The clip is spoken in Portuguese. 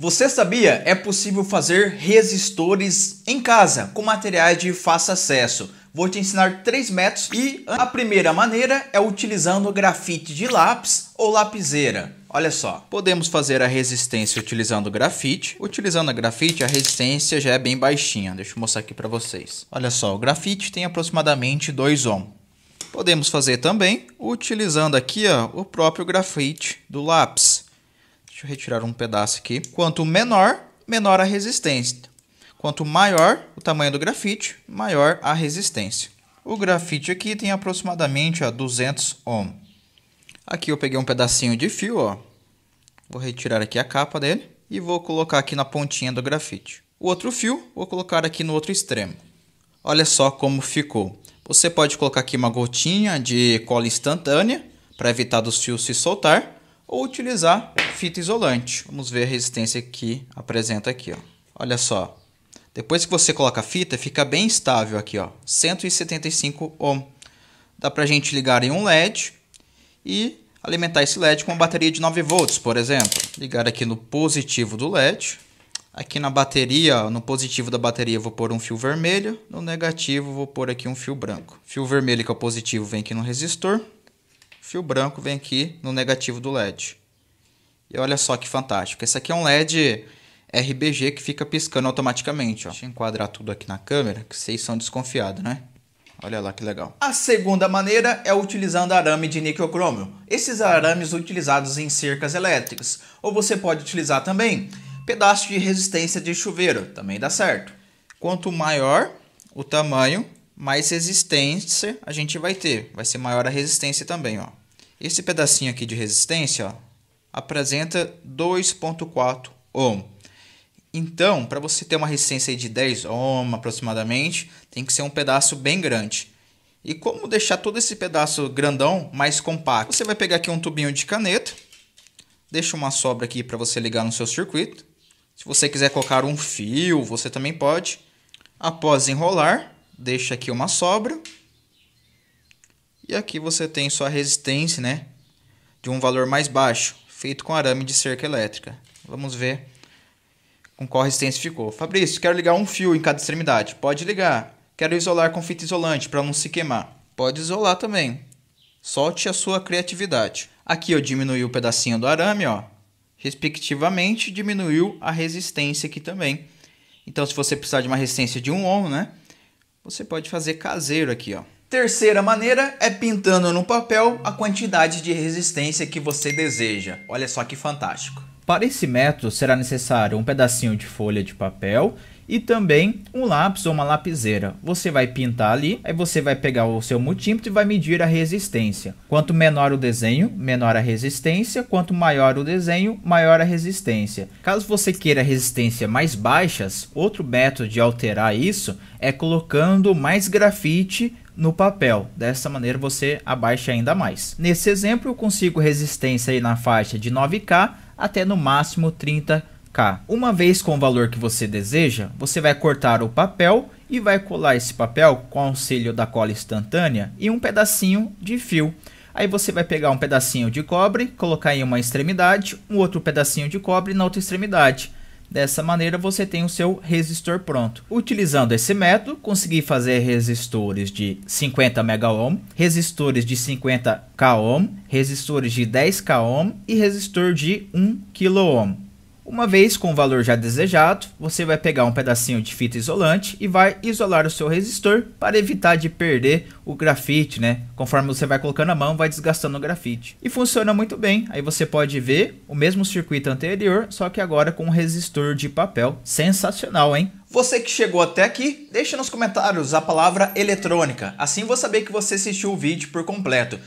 Você sabia? É possível fazer resistores em casa com materiais de fácil acesso. Vou te ensinar três métodos e a primeira maneira é utilizando grafite de lápis ou lapiseira. Olha só, podemos fazer a resistência utilizando grafite. Utilizando a grafite, a resistência já é bem baixinha. Deixa eu mostrar aqui para vocês. Olha só, o grafite tem aproximadamente 2 ohm. Podemos fazer também utilizando aqui ó, o próprio grafite do lápis. Deixa eu retirar um pedaço aqui. Quanto menor, menor a resistência. Quanto maior o tamanho do grafite, maior a resistência. O grafite aqui tem aproximadamente ó, 200 ohm. Aqui eu peguei um pedacinho de fio, ó. Vou retirar aqui a capa dele e vou colocar aqui na pontinha do grafite. O outro fio vou colocar aqui no outro extremo. Olha só como ficou. Você pode colocar aqui uma gotinha de cola instantânea para evitar dos fios se soltar ou utilizar fita isolante. Vamos ver a resistência que apresenta aqui. Ó. Olha só. Depois que você coloca a fita, fica bem estável aqui, ó, 175 ohm. Dá para a gente ligar em um LED e alimentar esse LED com uma bateria de 9 volts, por exemplo. Ligar aqui no positivo do LED. Aqui na bateria, no positivo da bateria, vou pôr um fio vermelho. No negativo, vou pôr aqui um fio branco. Fio vermelho, que é o positivo, vem aqui no resistor. Fio branco vem aqui no negativo do LED. E olha só que fantástico. Esse aqui é um LED RBG que fica piscando automaticamente. Ó. Deixa eu enquadrar tudo aqui na câmera, que vocês são desconfiados, né? Olha lá que legal. A segunda maneira é utilizando arame de níquel crômio. Esses arames utilizados em cercas elétricas. Ou você pode utilizar também pedaço de resistência de chuveiro, também dá certo. Quanto maior o tamanho, mais resistência a gente vai ter. Vai ser maior a resistência também, ó. Esse pedacinho aqui de resistência, ó, apresenta 2,4 ohm. Então, para você ter uma resistência de 10 ohm aproximadamente, tem que ser um pedaço bem grande. E como deixar todo esse pedaço grandão mais compacto? Você vai pegar aqui um tubinho de caneta, deixa uma sobra aqui para você ligar no seu circuito. Se você quiser colocar um fio, você também pode. Após enrolar, deixa aqui uma sobra. E aqui você tem sua resistência, né? De um valor mais baixo, feito com arame de cerca elétrica. Vamos ver com qual resistência ficou. Fabrício, quero ligar um fio em cada extremidade. Pode ligar. Quero isolar com fita isolante para não se queimar. Pode isolar também. Solte a sua criatividade. Aqui eu diminui o pedacinho do arame, ó. Respectivamente, diminuiu a resistência aqui também. Então, se você precisar de uma resistência de 1 ohm, né? Você pode fazer caseiro aqui, ó. Terceira maneira é pintando no papel a quantidade de resistência que você deseja. Olha só que fantástico. Para esse método será necessário um pedacinho de folha de papel e também um lápis ou uma lapiseira. Você vai pintar ali, aí você vai pegar o seu multímetro e vai medir a resistência. Quanto menor o desenho, menor a resistência. Quanto maior o desenho, maior a resistência. Caso você queira resistência mais baixas, outro método de alterar isso é colocando mais grafite no papel. Dessa maneira você abaixa ainda mais. Nesse exemplo eu consigo resistência aí na faixa de 9K até no máximo 30K. Uma vez com o valor que você deseja, você vai cortar o papel e vai colar esse papel com auxílio da cola instantânea e um pedacinho de fio. Aí você vai pegar um pedacinho de cobre, colocar em uma extremidade, um outro pedacinho de cobre na outra extremidade. Dessa maneira você tem o seu resistor pronto. Utilizando esse método, consegui fazer resistores de 50 megaohm, resistores de 50 kohm, resistores de 10 kohm e resistor de 1 kiloohm. Uma vez com o valor já desejado, você vai pegar um pedacinho de fita isolante e vai isolar o seu resistor para evitar de perder o grafite, né? Conforme você vai colocando a mão, vai desgastando o grafite. E funciona muito bem. Aí você pode ver o mesmo circuito anterior, só que agora com um resistor de papel. Sensacional, hein? Você que chegou até aqui, deixa nos comentários a palavra eletrônica. Assim vou saber que você assistiu o vídeo por completo.